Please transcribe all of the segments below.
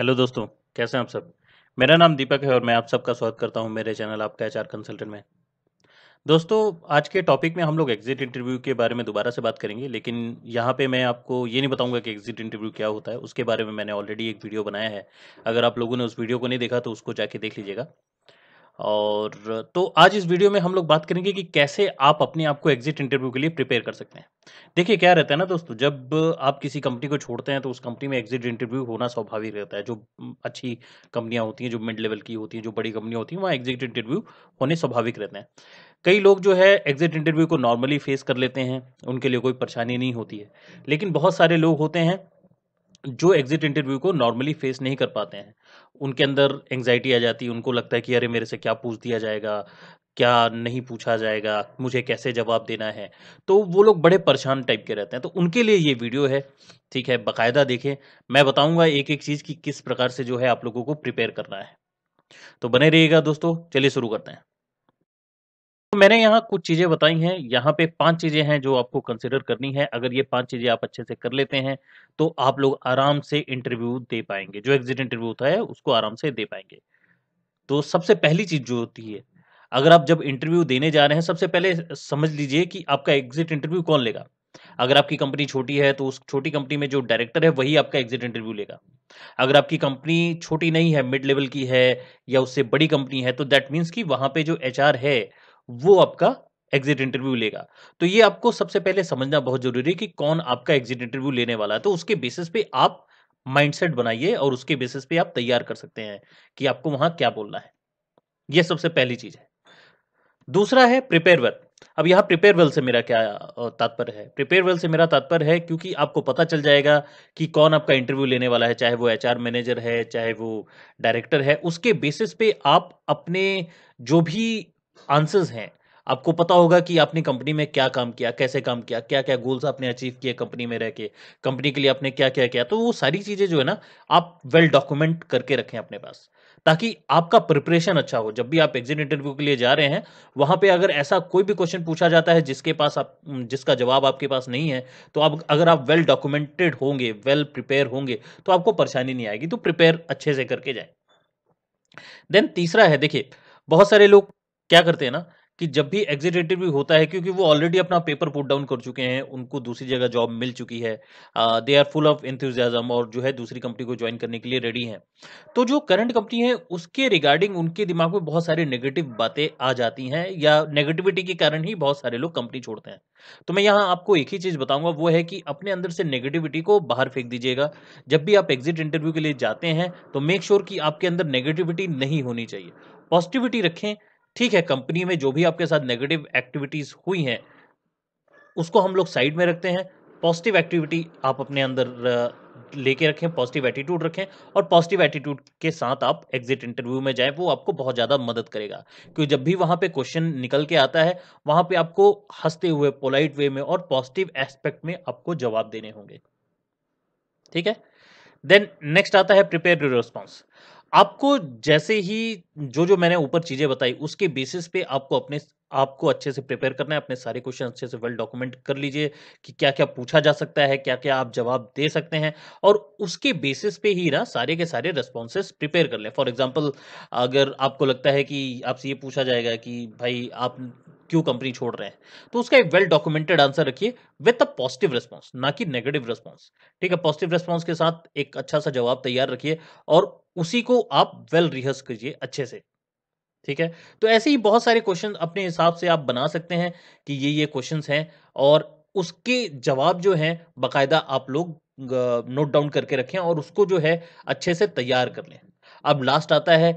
Hello दोस्तों कैसे हैं आप सब मेरा नाम दीपक है और मैं आप सबका स्वागत करता हूं मेरे चैनल आपका एच कंसल्टेंट में दोस्तों आज के टॉपिक में हम लोग एग्जिट इंटरव्यू के बारे में दोबारा से बात करेंगे लेकिन यहाँ पे मैं आपको ये नहीं बताऊंगा कि एग्जिट इंटरव्यू क्या होता है उसके बारे में मैंने ऑलरेडी एक वीडियो बनाया है अगर आप लोगों ने उस वीडियो को नहीं देखा तो उसको जाके देख लीजिएगा और तो आज इस वीडियो में हम लोग बात करेंगे कि कैसे आप अपने आप को एग्जिट इंटरव्यू के लिए प्रिपेयर कर सकते हैं देखिए क्या रहता है ना दोस्तों जब आप किसी कंपनी को छोड़ते हैं तो उस कंपनी में एग्जिट इंटरव्यू होना स्वाभाविक रहता है जो हम्म, अच्छी कंपनियां होती हैं जो मिड लेवल की होती हैं जो बड़ी कंपनियां होती हैं वहाँ एग्जिट इंटरव्यू होने स्वाभाविक रहते हैं कई लोग जो है एग्जिट इंटरव्यू को नॉर्मली फेस कर लेते हैं उनके लिए कोई परेशानी नहीं होती है लेकिन बहुत सारे लोग होते हैं जो एग्जिट इंटरव्यू को नॉर्मली फेस नहीं कर पाते हैं उनके अंदर एंग्जाइटी आ जाती है उनको लगता है कि अरे मेरे से क्या पूछ दिया जाएगा क्या नहीं पूछा जाएगा मुझे कैसे जवाब देना है तो वो लोग बड़े परेशान टाइप के रहते हैं तो उनके लिए ये वीडियो है ठीक है बाकायदा देखें मैं बताऊंगा एक एक चीज़ की किस प्रकार से जो है आप लोगों को प्रिपेयर करना है तो बने रहिएगा दोस्तों चलिए शुरू करते हैं तो मैंने यहाँ कुछ चीज़ें बताई हैं यहाँ पे पांच चीज़ें हैं जो आपको कंसिडर करनी है अगर ये पांच चीज़ें आप अच्छे से कर लेते हैं तो आप लोग आराम से इंटरव्यू दे पाएंगे जो एग्जिट इंटरव्यू होता है उसको आराम से दे पाएंगे तो सबसे पहली चीज़ जो होती है अगर आप जब इंटरव्यू देने जा रहे हैं सबसे पहले समझ लीजिए कि आपका एग्जिट इंटरव्यू कौन लेगा अगर आपकी कंपनी छोटी है तो उस छोटी कंपनी में जो डायरेक्टर है वही आपका एग्जिट इंटरव्यू लेगा अगर आपकी कंपनी छोटी नहीं है मिड लेवल की है या उससे बड़ी कंपनी है तो दैट मीन्स कि वहां पे जो एच है वो आपका एग्जिट इंटरव्यू लेगा तो ये आपको सबसे पहले समझना बहुत जरूरी है कि कौन आपका एग्जिट इंटरव्यू लेने वाला है तो उसके बेसिस पे आप माइंडसेट बनाइए और उसके बेसिस पे आप तैयार कर सकते हैं कि आपको वहां क्या बोलना है ये सबसे पहली चीज है दूसरा है प्रिपेयर वेल अब यहाँ प्रिपेयर वेल से मेरा क्या तात्पर्य है प्रिपेयर वेल से मेरा तात्पर्य है क्योंकि आपको पता चल जाएगा कि कौन आपका इंटरव्यू लेने वाला है चाहे वो एचआर मैनेजर है चाहे वो डायरेक्टर है उसके बेसिस पे आप अपने जो भी आंसर्स हैं आपको पता होगा कि आपने कंपनी में क्या काम किया कैसे काम किया क्या क्या गोल्स आपने अचीव किए कंपनी में रह के कंपनी के लिए आपने क्या क्या किया तो वो सारी चीज़ें जो है ना आप वेल डॉक्यूमेंट करके रखें अपने पास ताकि आपका प्रिपरेशन अच्छा हो जब भी आप एग्जिट इंटरव्यू के लिए जा रहे हैं वहां पे अगर ऐसा कोई भी क्वेश्चन पूछा जाता है जिसके पास आप जिसका जवाब आपके पास नहीं है तो आप अगर आप वेल डॉक्यूमेंटेड होंगे वेल प्रिपेयर होंगे तो आपको परेशानी नहीं आएगी तो प्रिपेयर अच्छे से करके जाए देन तीसरा है देखिए बहुत सारे लोग क्या करते हैं ना कि जब भी एग्जिट इंटरव्यू होता है क्योंकि वो ऑलरेडी अपना पेपर पुट डाउन कर चुके हैं उनको दूसरी जगह जॉब मिल चुकी है they are full of enthusiasm और जो है दूसरी कंपनी को ज्वाइन करने के लिए रेडी हैं तो जो करंट कंपनी है उसके रिगार्डिंग उनके दिमाग में बहुत सारी नेगेटिव बातें आ जाती हैं या नेगेटिविटी के कारण ही बहुत सारे लोग कंपनी छोड़ते हैं तो मैं यहाँ आपको एक ही चीज़ बताऊंगा वो है कि अपने अंदर से नेगेटिविटी को बाहर फेंक दीजिएगा जब भी आप एग्जिट इंटरव्यू के लिए जाते हैं तो मेक श्योर sure कि आपके अंदर नेगेटिविटी नहीं होनी चाहिए पॉजिटिविटी रखें ठीक है कंपनी में जो भी आपके साथ नेगेटिव एक्टिविटीज हुई हैं उसको हम लोग साइड में रखते हैं पॉजिटिव एक्टिविटी आप अपने अंदर लेके रखें पॉजिटिव एटीट्यूड रखें और पॉजिटिव एटीट्यूड के साथ आप एग्जिट इंटरव्यू में जाएं वो आपको बहुत ज़्यादा मदद करेगा क्योंकि जब भी वहाँ पे क्वेश्चन निकल के आता है वहाँ पे आपको हंसते हुए पोलाइट वे में और पॉजिटिव एस्पेक्ट में आपको जवाब देने होंगे ठीक है देन नेक्स्ट आता है प्रिपेयर रिस्पॉन्स आपको जैसे ही जो-जो मैंने ऊपर चीज़ें बताई, उसके बेसिस पे आपको अपने आपको अच्छे से प्रिपेयर करना है, अपने सारे क्वेश्चन अच्छे से वेल डॉक्यूमेंट कर लीजिए कि क्या-क्या पूछा जा सकता है, क्या-क्या आप जवाब दे सकते हैं और उसके बेसिस पे ही ना सारे के सारे रेस्पॉन्सेस प्रिपेयर कर लें। फॉर एग्ज़ाम्पल अगर आपको लगता है कि आपसे ये पूछा जाएगा कि भाई आप क्यों कंपनी छोड़ रहे हैं तो उसका एक वेल डॉक्यूमेंटेड आंसर रखिए विद अ पॉजिटिव रिस्पॉन्स ना कि नेगेटिव रिस्पॉन्स ठीक है पॉजिटिव रिस्पॉन्स के साथ एक अच्छा सा जवाब तैयार रखिए और उसी को आप वेल रिहर्स कीजिए अच्छे से ठीक है तो ऐसे ही बहुत सारे क्वेश्चन अपने हिसाब से आप बना सकते हैं कि ये ये क्वेश्चन हैं और उसके जवाब जो हैं बाकायदा आप लोग नोट डाउन करके रखें और उसको जो है अच्छे से तैयार कर लें अब लास्ट आता है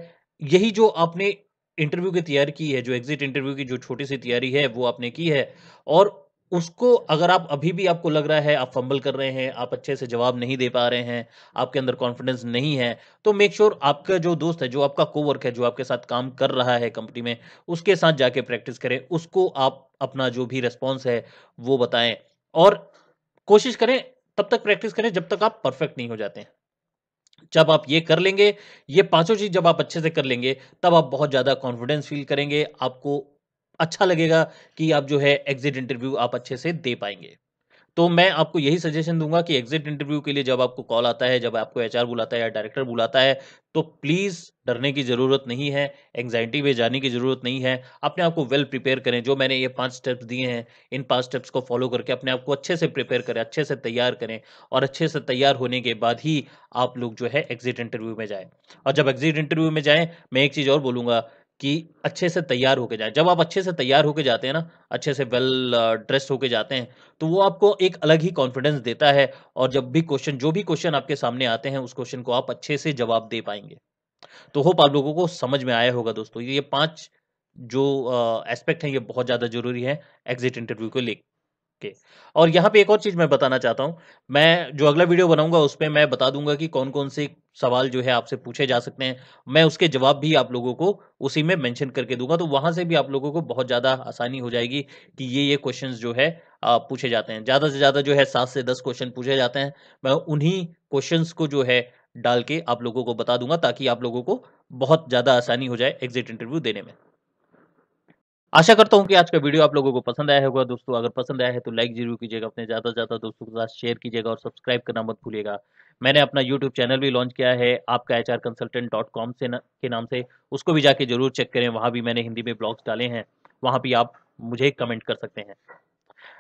यही जो आपने इंटरव्यू की तैयारी की है जो एग्जिट इंटरव्यू की जो छोटी सी तैयारी है वो आपने की है और उसको अगर आप अभी भी आपको लग रहा है आप फंबल कर रहे हैं आप अच्छे से जवाब नहीं दे पा रहे हैं आपके अंदर कॉन्फिडेंस नहीं है तो मेक श्योर sure आपका जो दोस्त है जो आपका कोवर्क है जो आपके साथ काम कर रहा है कंपनी में उसके साथ जाके प्रैक्टिस करें उसको आप अपना जो भी रिस्पॉन्स है वो बताएं और कोशिश करें तब तक प्रैक्टिस करें जब तक आप परफेक्ट नहीं हो जाते हैं जब आप ये कर लेंगे ये पांचों चीज जब आप अच्छे से कर लेंगे तब आप बहुत ज्यादा कॉन्फिडेंस फील करेंगे आपको अच्छा लगेगा कि आप जो है एग्जिट इंटरव्यू आप अच्छे से दे पाएंगे तो मैं आपको यही सजेशन दूंगा कि एग्जिट इंटरव्यू के लिए जब आपको कॉल आता है जब आपको एचआर बुलाता है या डायरेक्टर बुलाता है तो प्लीज़ डरने की ज़रूरत नहीं है एंग्जाइटी में जाने की ज़रूरत नहीं है अपने आप को वेल प्रिपेयर करें जो मैंने ये पांच स्टेप्स दिए हैं इन पांच स्टेप्स को फॉलो करके अपने आप को अच्छे से प्रिपेयर करें अच्छे से तैयार करें और अच्छे से तैयार होने के बाद ही आप लोग जो है एग्जिट इंटरव्यू में जाए और जब एग्जिट इंटरव्यू में जाए मैं एक चीज़ और बोलूंगा कि अच्छे से तैयार होके जाए जब आप अच्छे से तैयार होके जाते हैं ना अच्छे से वेल ड्रेस्ड uh, होके जाते हैं तो वो आपको एक अलग ही कॉन्फिडेंस देता है और जब भी क्वेश्चन जो भी क्वेश्चन आपके सामने आते हैं उस क्वेश्चन को आप अच्छे से जवाब दे पाएंगे तो होप आप लोगों को समझ में आया होगा दोस्तों ये पांच जो एस्पेक्ट uh, हैं ये बहुत ज़्यादा जरूरी है एग्जिट इंटरव्यू को लेकर ओके और यहाँ पे एक और चीज मैं बताना चाहता हूँ मैं जो अगला वीडियो बनाऊंगा उस पर मैं बता दूंगा कि कौन कौन से सवाल जो है आपसे पूछे जा सकते हैं मैं उसके जवाब भी आप लोगों को उसी में मेंशन करके दूंगा तो वहां से भी आप लोगों को बहुत ज्यादा आसानी हो जाएगी कि ये ये क्वेश्चन जो है पूछे जाते हैं ज्यादा से ज्यादा जो है सात से दस क्वेश्चन पूछे जाते हैं मैं उन्हीं क्वेश्चन को जो है डाल के आप लोगों को बता दूंगा ताकि आप लोगों को बहुत ज्यादा आसानी हो जाए एग्जिट इंटरव्यू देने में आशा करता हूँ कि आज का वीडियो आप लोगों को पसंद आया होगा दोस्तों अगर पसंद आया है तो लाइक जरूर कीजिएगा अपने ज़्यादा से ज़्यादा दोस्तों के साथ शेयर कीजिएगा और सब्सक्राइब करना मत भूलिएगा मैंने अपना यूट्यूब चैनल भी लॉन्च किया है आपका एच से न, के नाम से उसको भी जाके जरूर चेक करें वहाँ भी मैंने हिंदी में ब्लॉग्स डाले हैं वहाँ भी आप मुझे कमेंट कर सकते हैं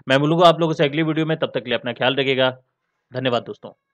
मैं बोलूंगा आप लोगों से अगली वीडियो में तब तक के लिए अपना ख्याल रखेगा धन्यवाद दोस्तों